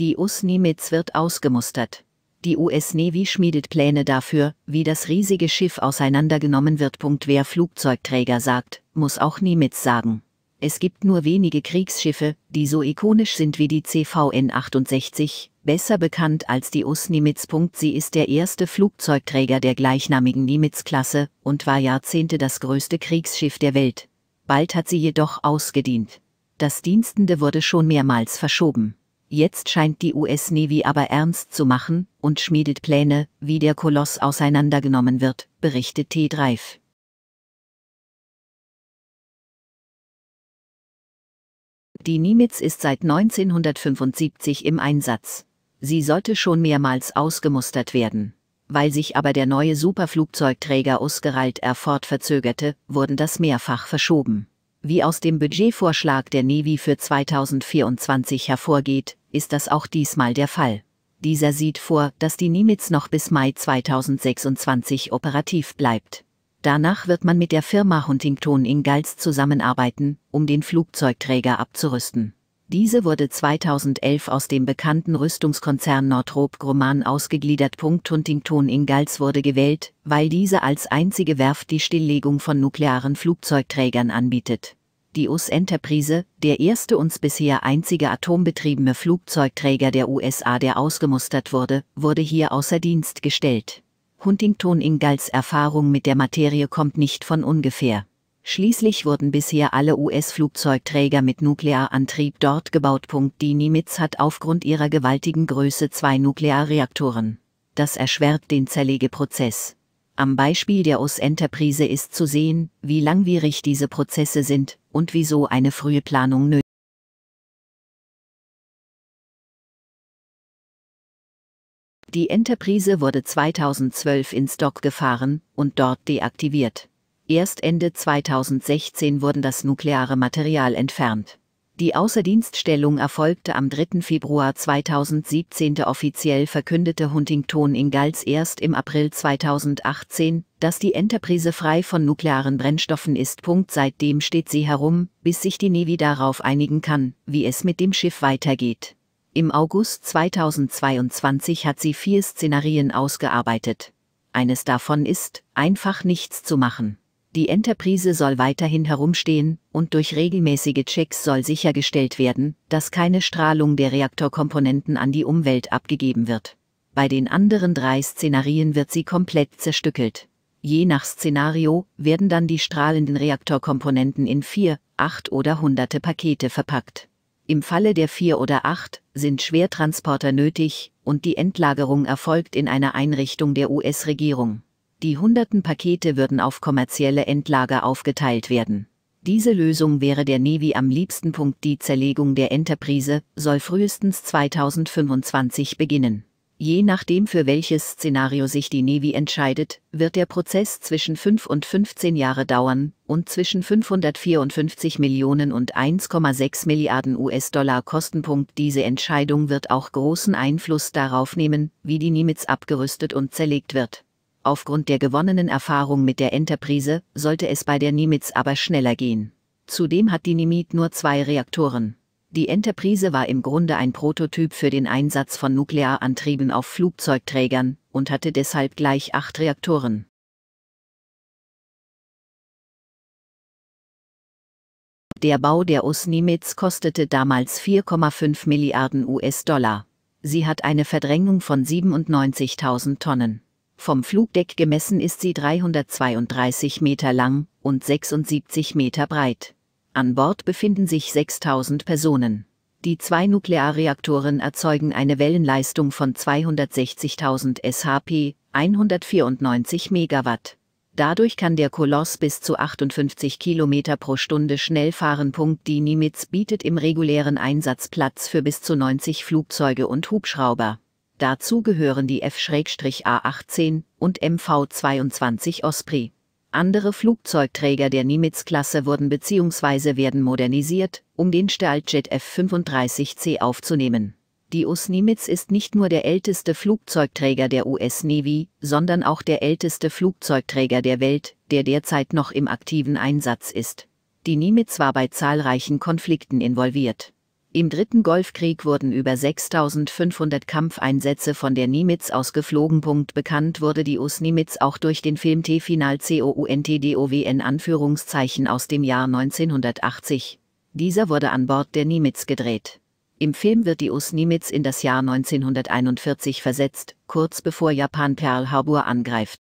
Die US-Nimitz wird ausgemustert. Die US Navy schmiedet Pläne dafür, wie das riesige Schiff auseinandergenommen wird. Wer Flugzeugträger sagt, muss auch Nimitz sagen. Es gibt nur wenige Kriegsschiffe, die so ikonisch sind wie die CVN 68, besser bekannt als die US Nimitz. Sie ist der erste Flugzeugträger der gleichnamigen Nimitz-Klasse und war Jahrzehnte das größte Kriegsschiff der Welt. Bald hat sie jedoch ausgedient. Das Dienstende wurde schon mehrmals verschoben. Jetzt scheint die US Navy aber ernst zu machen und schmiedet Pläne, wie der Koloss auseinandergenommen wird, berichtet T. Dreif. Die Nimitz ist seit 1975 im Einsatz. Sie sollte schon mehrmals ausgemustert werden. Weil sich aber der neue Superflugzeugträger Usgerald Air verzögerte, wurden das mehrfach verschoben. Wie aus dem Budgetvorschlag der Navy für 2024 hervorgeht, ist das auch diesmal der Fall. Dieser sieht vor, dass die Nimitz noch bis Mai 2026 operativ bleibt. Danach wird man mit der Firma Huntington in Gals zusammenarbeiten, um den Flugzeugträger abzurüsten. Diese wurde 2011 aus dem bekannten Rüstungskonzern Northrop Grumman ausgegliedert. Huntington Ingalls wurde gewählt, weil diese als einzige Werft die Stilllegung von nuklearen Flugzeugträgern anbietet die US Enterprise, der erste uns bisher einzige atombetriebene Flugzeugträger der USA, der ausgemustert wurde, wurde hier außer Dienst gestellt. Huntington Ingalls Erfahrung mit der Materie kommt nicht von ungefähr. Schließlich wurden bisher alle US-Flugzeugträger mit Nuklearantrieb dort gebaut. Die Nimitz hat aufgrund ihrer gewaltigen Größe zwei Nuklearreaktoren. Das erschwert den Zerlegeprozess. Am Beispiel der US-Enterprise ist zu sehen, wie langwierig diese Prozesse sind, und wieso eine frühe Planung nötig Die Enterprise wurde 2012 in Stock gefahren und dort deaktiviert. Erst Ende 2016 wurden das nukleare Material entfernt. Die Außerdienststellung erfolgte am 3. Februar 2017. Offiziell verkündete Huntington in Ingalls erst im April 2018, dass die Enterprise frei von nuklearen Brennstoffen ist. Punkt. Seitdem steht sie herum, bis sich die Navy darauf einigen kann, wie es mit dem Schiff weitergeht. Im August 2022 hat sie vier Szenarien ausgearbeitet. Eines davon ist, einfach nichts zu machen. Die Enterprise soll weiterhin herumstehen und durch regelmäßige Checks soll sichergestellt werden, dass keine Strahlung der Reaktorkomponenten an die Umwelt abgegeben wird. Bei den anderen drei Szenarien wird sie komplett zerstückelt. Je nach Szenario werden dann die strahlenden Reaktorkomponenten in vier, acht oder hunderte Pakete verpackt. Im Falle der vier oder acht sind Schwertransporter nötig und die Endlagerung erfolgt in einer Einrichtung der US-Regierung. Die hunderten Pakete würden auf kommerzielle Endlager aufgeteilt werden. Diese Lösung wäre der Navy am liebsten. Punkt. Die Zerlegung der Enterprise soll frühestens 2025 beginnen. Je nachdem, für welches Szenario sich die Navy entscheidet, wird der Prozess zwischen 5 und 15 Jahre dauern und zwischen 554 Millionen und 1,6 Milliarden US-Dollar Kostenpunkt. Diese Entscheidung wird auch großen Einfluss darauf nehmen, wie die Nimitz abgerüstet und zerlegt wird. Aufgrund der gewonnenen Erfahrung mit der Enterprise sollte es bei der Nimitz aber schneller gehen. Zudem hat die Nimitz nur zwei Reaktoren. Die Enterprise war im Grunde ein Prototyp für den Einsatz von Nuklearantrieben auf Flugzeugträgern und hatte deshalb gleich acht Reaktoren. Der Bau der US-Nimitz kostete damals 4,5 Milliarden US-Dollar. Sie hat eine Verdrängung von 97.000 Tonnen. Vom Flugdeck gemessen ist sie 332 Meter lang und 76 Meter breit. An Bord befinden sich 6000 Personen. Die zwei Nuklearreaktoren erzeugen eine Wellenleistung von 260.000 SHP, 194 Megawatt. Dadurch kann der Koloss bis zu 58 Kilometer pro Stunde schnell fahren. Die Nimitz bietet im regulären Einsatz Platz für bis zu 90 Flugzeuge und Hubschrauber. Dazu gehören die F-A18 und MV-22 Osprey. Andere Flugzeugträger der Nimitz-Klasse wurden bzw. werden modernisiert, um den Stahljet F-35C aufzunehmen. Die US Nimitz ist nicht nur der älteste Flugzeugträger der US Navy, sondern auch der älteste Flugzeugträger der Welt, der derzeit noch im aktiven Einsatz ist. Die Nimitz war bei zahlreichen Konflikten involviert. Im dritten Golfkrieg wurden über 6500 Kampfeinsätze von der Nimitz aus geflogen. bekannt wurde die US Nimitz auch durch den Film T-Final COUNTDOWN Anführungszeichen aus dem Jahr 1980. Dieser wurde an Bord der Nimitz gedreht. Im Film wird die US Nimitz in das Jahr 1941 versetzt, kurz bevor Japan Pearl Harbor angreift